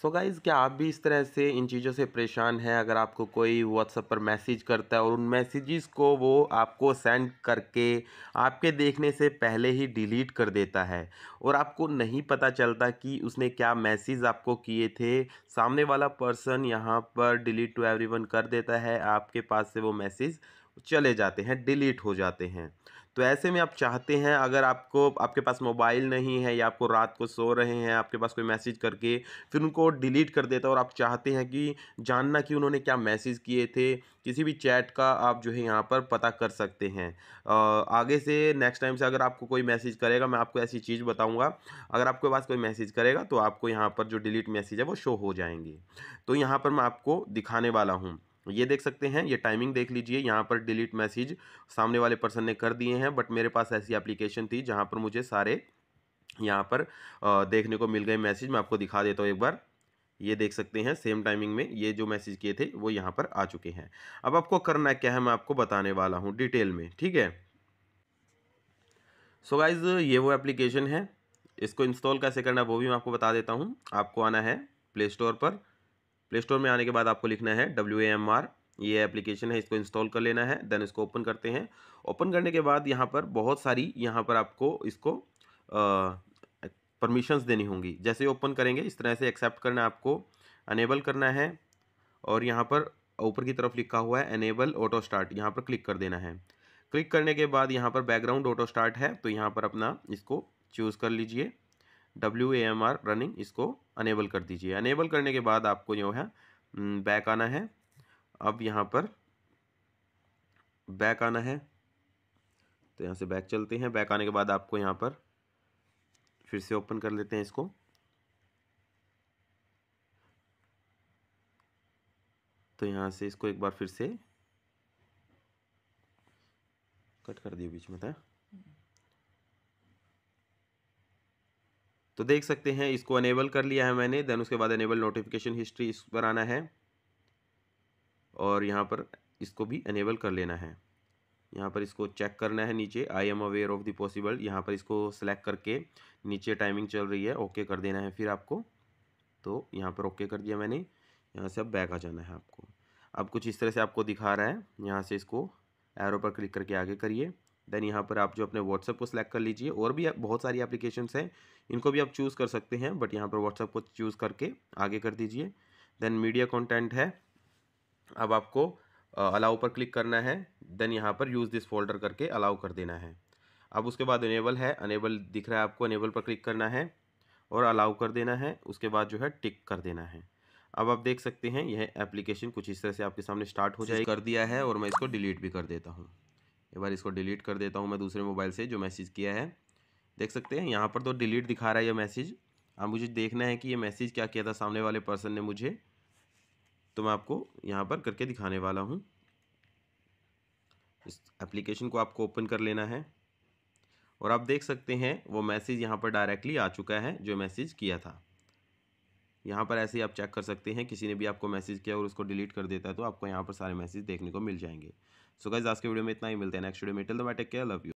सो so guys क्या आप भी इस तरह से इन चीज़ों से परेशान हैं अगर आपको कोई व्हाट्सअप पर मैसेज करता है और उन मैसेजेस को वो आपको सेंड करके आपके देखने से पहले ही डिलीट कर देता है और आपको नहीं पता चलता कि उसने क्या मैसेज आपको किए थे सामने वाला पर्सन यहाँ पर डिलीट टू एवरीवन कर देता है आपके पास से वो मैसेज चले जाते हैं डिलीट हो जाते हैं तो ऐसे में आप चाहते हैं अगर आपको आपके पास मोबाइल नहीं है या आपको रात को सो रहे हैं आपके पास कोई मैसेज करके फिर उनको डिलीट कर देता है और आप चाहते हैं कि जानना कि उन्होंने क्या मैसेज किए थे किसी भी चैट का आप जो है यहाँ पर पता कर सकते हैं आगे से नेक्स्ट टाइम से अगर आपको कोई मैसेज करेगा मैं आपको ऐसी चीज़ बताऊँगा अगर आपके पास कोई मैसेज करेगा तो आपको यहाँ पर जो डिलीट मैसेज है वो शो हो जाएंगे तो यहाँ पर मैं आपको दिखाने वाला हूँ ये देख सकते हैं ये टाइमिंग देख लीजिए यहाँ पर डिलीट मैसेज सामने वाले पर्सन ने कर दिए हैं बट मेरे पास ऐसी एप्लीकेशन थी जहाँ पर मुझे सारे यहाँ पर देखने को मिल गए मैसेज मैं आपको दिखा देता हूँ एक बार ये देख सकते हैं सेम टाइमिंग में ये जो मैसेज किए थे वो यहाँ पर आ चुके हैं अब आपको करना क्या है मैं आपको बताने वाला हूँ डिटेल में ठीक है सो so गाइज ये वो एप्लीकेशन है इसको इंस्टॉल कैसे करना है वो भी मैं आपको बता देता हूँ आपको आना है प्ले स्टोर पर प्ले स्टोर में आने के बाद आपको लिखना है डब्ल्यू एम आर ये एप्लीकेशन है इसको इंस्टॉल कर लेना है देन इसको ओपन करते हैं ओपन करने के बाद यहाँ पर बहुत सारी यहाँ पर आपको इसको परमिशंस देनी होंगी जैसे ओपन करेंगे इस तरह से एक्सेप्ट करना आपको अनेबल करना है और यहाँ पर ऊपर की तरफ लिखा हुआ है अनेबल ऑटो स्टार्ट यहाँ पर क्लिक कर देना है क्लिक करने के बाद यहाँ पर बैकग्राउंड ऑटो स्टार्ट है तो यहाँ पर अपना इसको चूज़ कर लीजिए W A M R running इसको अनेबल कर दीजिए अनेबल करने के बाद आपको जो है बैक हम्म, आना है अब यहाँ पर बैक आना है तो यहाँ से बैक चलते हैं बैक आने के बाद आपको यहाँ पर फिर से ओपन कर लेते हैं इसको तो यहाँ से इसको एक बार फिर से कट कर दिए बीच में था तो देख सकते हैं इसको अनेबल कर लिया है मैंने देन उसके बाद अनेबल नोटिफिकेशन हिस्ट्री इस पर आना है और यहाँ पर इसको भी अनेबल कर लेना है यहाँ पर इसको चेक करना है नीचे I am aware of the possible यहाँ पर इसको सेलेक्ट करके नीचे टाइमिंग चल रही है ओके कर देना है फिर आपको तो यहाँ पर ओके कर दिया मैंने यहाँ से अब बैक आ जाना है आपको अब कुछ इस तरह से आपको दिखा रहा है यहाँ से इसको एरो पर क्लिक करके आगे करिए देन यहाँ पर आप जो अपने व्हाट्सअप को सिलेक्ट कर लीजिए और भी बहुत सारी एप्लीकेशन हैं इनको भी आप चूज़ कर सकते हैं बट यहाँ पर व्हाट्सअप को चूज़ करके आगे कर दीजिए देन मीडिया कॉन्टेंट है अब आपको अलाउ पर क्लिक करना है देन यहाँ पर यूज़ दिस फोल्डर करके अलाउ कर देना है अब उसके बाद अनेबल है अनेबल दिख रहा है आपको अनेबल पर क्लिक करना है और अलाउ कर देना है उसके बाद जो है टिक कर देना है अब आप देख सकते हैं यह एप्लीकेशन कुछ इस तरह से आपके सामने स्टार्ट हो जाए कर दिया है और मैं इसको डिलीट भी कर देता हूँ एक बार इसको डिलीट कर देता हूँ मैं दूसरे मोबाइल से जो मैसेज किया है देख सकते हैं यहाँ पर तो डिलीट दिखा रहा है यह मैसेज अब मुझे देखना है कि ये मैसेज क्या किया था सामने वाले पर्सन ने मुझे तो मैं आपको यहाँ पर करके दिखाने वाला हूँ इस एप्लीकेशन को आपको ओपन कर लेना है और आप देख सकते हैं वो मैसेज यहाँ पर डायरेक्टली आ चुका है जो मैसेज किया था यहाँ पर ऐसे ही आप चेक कर सकते हैं किसी ने भी आपको मैसेज किया और उसको डिलीट कर देता है तो आपको यहाँ पर सारे मैसेज देखने को मिल जाएंगे सो गाइज आज के वीडियो में इतना ही मिलते हैं नेक्स्ट वीडियो में टेल द बाय के लव यू